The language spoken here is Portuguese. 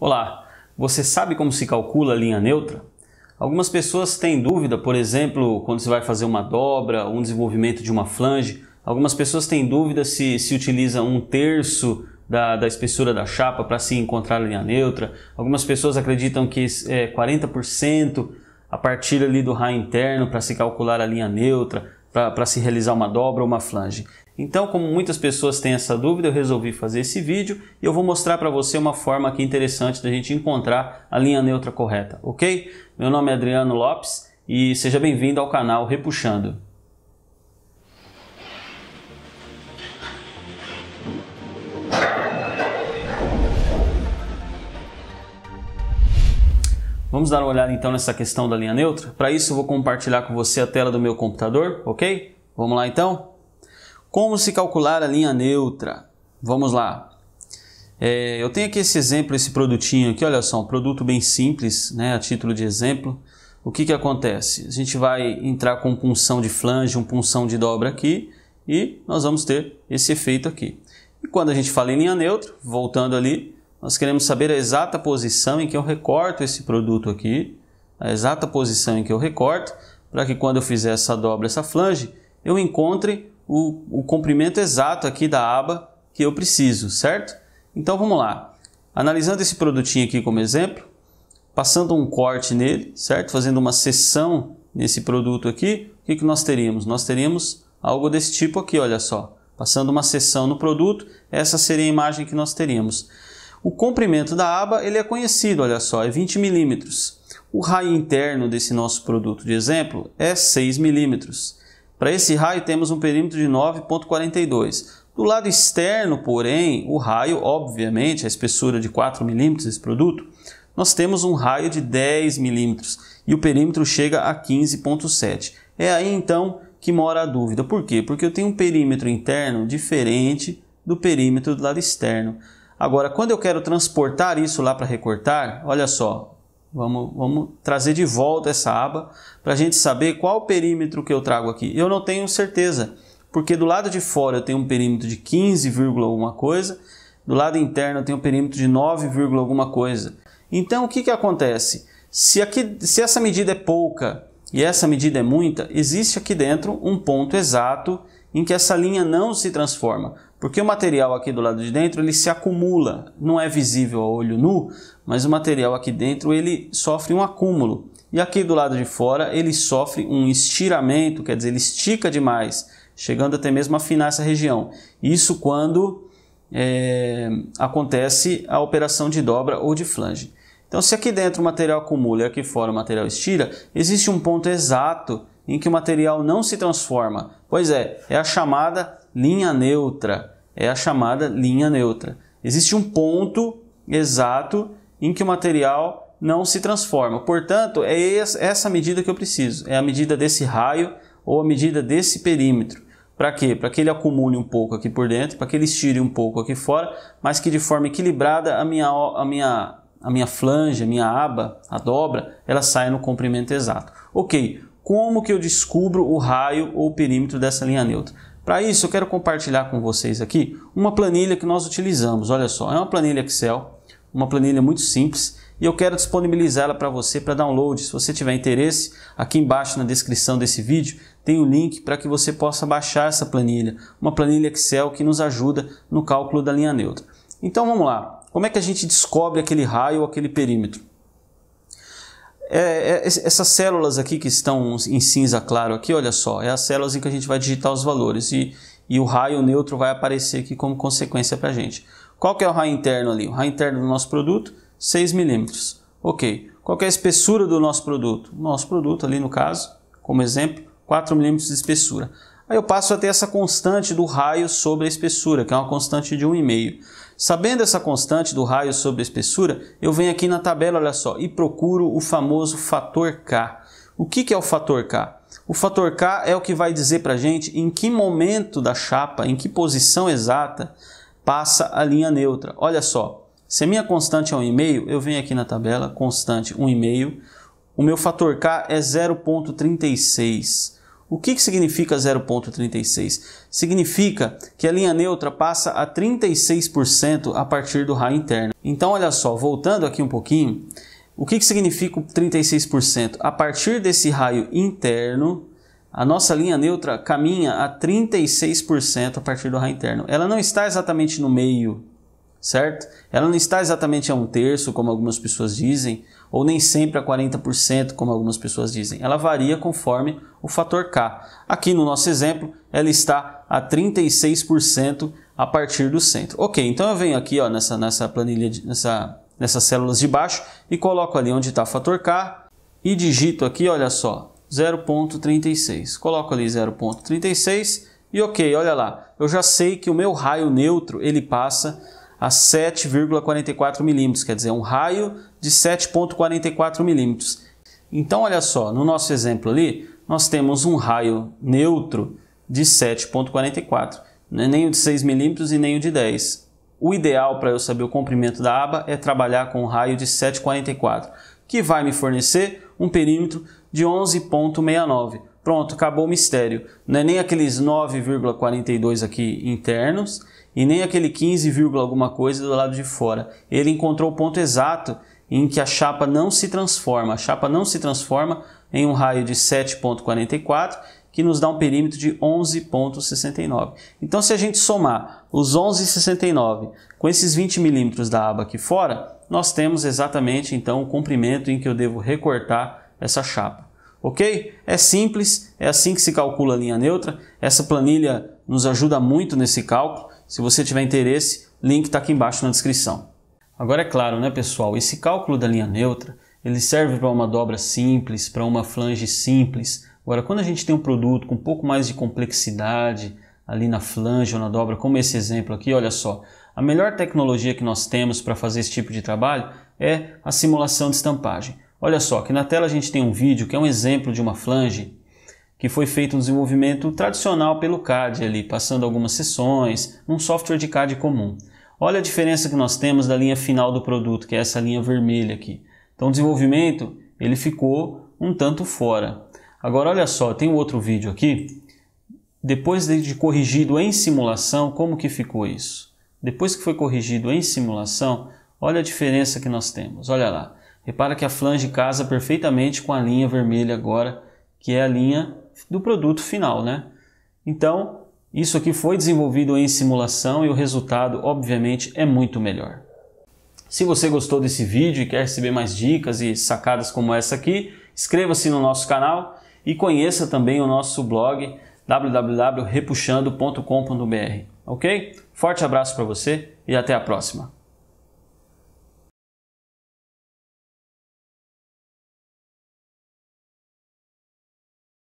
Olá, você sabe como se calcula a linha neutra? Algumas pessoas têm dúvida, por exemplo, quando se vai fazer uma dobra, um desenvolvimento de uma flange. Algumas pessoas têm dúvida se se utiliza um terço da, da espessura da chapa para se encontrar a linha neutra. Algumas pessoas acreditam que é 40% a partir ali do raio interno para se calcular a linha neutra, para se realizar uma dobra ou uma flange. Então, como muitas pessoas têm essa dúvida, eu resolvi fazer esse vídeo e eu vou mostrar para você uma forma aqui interessante da gente encontrar a linha neutra correta, ok? Meu nome é Adriano Lopes e seja bem-vindo ao canal Repuxando. Vamos dar uma olhada então nessa questão da linha neutra? Para isso eu vou compartilhar com você a tela do meu computador, ok? Vamos lá então? Como se calcular a linha neutra? Vamos lá. É, eu tenho aqui esse exemplo, esse produtinho aqui, olha só, um produto bem simples, né, a título de exemplo. O que, que acontece? A gente vai entrar com punção de flange, um punção de dobra aqui e nós vamos ter esse efeito aqui. E quando a gente fala em linha neutra, voltando ali, nós queremos saber a exata posição em que eu recorto esse produto aqui, a exata posição em que eu recorto, para que quando eu fizer essa dobra, essa flange, eu encontre o, o comprimento exato aqui da aba que eu preciso, certo? Então vamos lá. Analisando esse produtinho aqui como exemplo, passando um corte nele, certo? Fazendo uma seção nesse produto aqui, o que, que nós teríamos? Nós teríamos algo desse tipo aqui, olha só. Passando uma seção no produto, essa seria a imagem que nós teríamos. O comprimento da aba ele é conhecido, olha só, é 20 milímetros. O raio interno desse nosso produto de exemplo é 6 milímetros. Para esse raio temos um perímetro de 9,42. Do lado externo, porém, o raio, obviamente, a espessura de 4 milímetros desse produto, nós temos um raio de 10 milímetros e o perímetro chega a 15,7. É aí então que mora a dúvida. Por quê? Porque eu tenho um perímetro interno diferente do perímetro do lado externo. Agora, quando eu quero transportar isso lá para recortar, olha só, Vamos, vamos trazer de volta essa aba para a gente saber qual perímetro que eu trago aqui. Eu não tenho certeza, porque do lado de fora eu tenho um perímetro de 15, alguma coisa, do lado interno eu tenho um perímetro de 9, alguma coisa. Então o que, que acontece? Se, aqui, se essa medida é pouca e essa medida é muita, existe aqui dentro um ponto exato em que essa linha não se transforma, porque o material aqui do lado de dentro ele se acumula, não é visível a olho nu, mas o material aqui dentro ele sofre um acúmulo. E aqui do lado de fora ele sofre um estiramento, quer dizer, ele estica demais, chegando até mesmo a afinar essa região. Isso quando é, acontece a operação de dobra ou de flange. Então, se aqui dentro o material acumula e aqui fora o material estira, existe um ponto exato em que o material não se transforma? Pois é, é a chamada linha neutra. É a chamada linha neutra. Existe um ponto exato em que o material não se transforma. Portanto, é essa medida que eu preciso. É a medida desse raio ou a medida desse perímetro. Para quê? Para que ele acumule um pouco aqui por dentro, para que ele estire um pouco aqui fora, mas que de forma equilibrada a minha, a minha, a minha flange, a minha aba, a dobra, ela saia no comprimento exato. Ok, como que eu descubro o raio ou o perímetro dessa linha neutra? Para isso, eu quero compartilhar com vocês aqui uma planilha que nós utilizamos. Olha só, é uma planilha Excel, uma planilha muito simples e eu quero disponibilizá-la para você para download. Se você tiver interesse, aqui embaixo na descrição desse vídeo tem o um link para que você possa baixar essa planilha, uma planilha Excel que nos ajuda no cálculo da linha neutra. Então vamos lá, como é que a gente descobre aquele raio ou aquele perímetro? é, é, essas células aqui que estão em cinza claro aqui, olha só, é as células em que a gente vai digitar os valores e, e o raio neutro vai aparecer aqui como consequência para a gente. Qual que é o raio interno ali? O raio interno do nosso produto, 6 milímetros. Ok. Qual é a espessura do nosso produto? Nosso produto ali no caso, como exemplo, 4 milímetros de espessura. Aí eu passo a ter essa constante do raio sobre a espessura, que é uma constante de 1,5. Sabendo essa constante do raio sobre a espessura, eu venho aqui na tabela, olha só, e procuro o famoso fator K. O que, que é o fator K? O fator K é o que vai dizer para a gente em que momento da chapa, em que posição exata, passa a linha neutra. Olha só, se a minha constante é 1,5, eu venho aqui na tabela, constante 1,5, o meu fator K é 0,36. O que, que significa 0,36? Significa que a linha neutra passa a 36% a partir do raio interno. Então, olha só, voltando aqui um pouquinho, o que, que significa o 36%? A partir desse raio interno, a nossa linha neutra caminha a 36% a partir do raio interno. Ela não está exatamente no meio, certo? Ela não está exatamente a um terço, como algumas pessoas dizem, ou nem sempre a 40%, como algumas pessoas dizem. Ela varia conforme o fator K. Aqui no nosso exemplo, ela está a 36% a partir do centro. Ok, então eu venho aqui ó, nessa, nessa planilha, de, nessa, nessas células de baixo e coloco ali onde está o fator K e digito aqui, olha só, 0.36. Coloco ali 0.36 e ok, olha lá, eu já sei que o meu raio neutro ele passa a 7,44 milímetros, quer dizer, um raio de 7,44 milímetros. Então, olha só, no nosso exemplo ali, nós temos um raio neutro de 7,44, né? nem o de 6 milímetros e nem o de 10. O ideal para eu saber o comprimento da aba é trabalhar com um raio de 7,44, que vai me fornecer um perímetro de 11,69. Pronto, acabou o mistério. Não é nem aqueles 9,42 aqui internos e nem aquele 15, alguma coisa do lado de fora. Ele encontrou o ponto exato em que a chapa não se transforma. A chapa não se transforma em um raio de 7.44, que nos dá um perímetro de 11.69. Então, se a gente somar os 11.69 com esses 20 milímetros da aba aqui fora, nós temos exatamente então o comprimento em que eu devo recortar essa chapa. Ok? É simples, é assim que se calcula a linha neutra. Essa planilha nos ajuda muito nesse cálculo. Se você tiver interesse, link está aqui embaixo na descrição. Agora é claro, né, pessoal, esse cálculo da linha neutra, ele serve para uma dobra simples, para uma flange simples. Agora, quando a gente tem um produto com um pouco mais de complexidade ali na flange ou na dobra, como esse exemplo aqui, olha só, a melhor tecnologia que nós temos para fazer esse tipo de trabalho é a simulação de estampagem. Olha só, aqui na tela a gente tem um vídeo que é um exemplo de uma flange que foi feito um desenvolvimento tradicional pelo CAD ali, passando algumas sessões, num software de CAD comum. Olha a diferença que nós temos da linha final do produto, que é essa linha vermelha aqui. Então o desenvolvimento ele ficou um tanto fora. Agora olha só, tem um outro vídeo aqui. Depois de corrigido em simulação, como que ficou isso? Depois que foi corrigido em simulação, olha a diferença que nós temos. Olha lá. Repara que a flange casa perfeitamente com a linha vermelha agora que é a linha do produto final, né? Então, isso aqui foi desenvolvido em simulação e o resultado, obviamente, é muito melhor. Se você gostou desse vídeo e quer receber mais dicas e sacadas como essa aqui, inscreva-se no nosso canal e conheça também o nosso blog www.repuxando.com.br, ok? Forte abraço para você e até a próxima!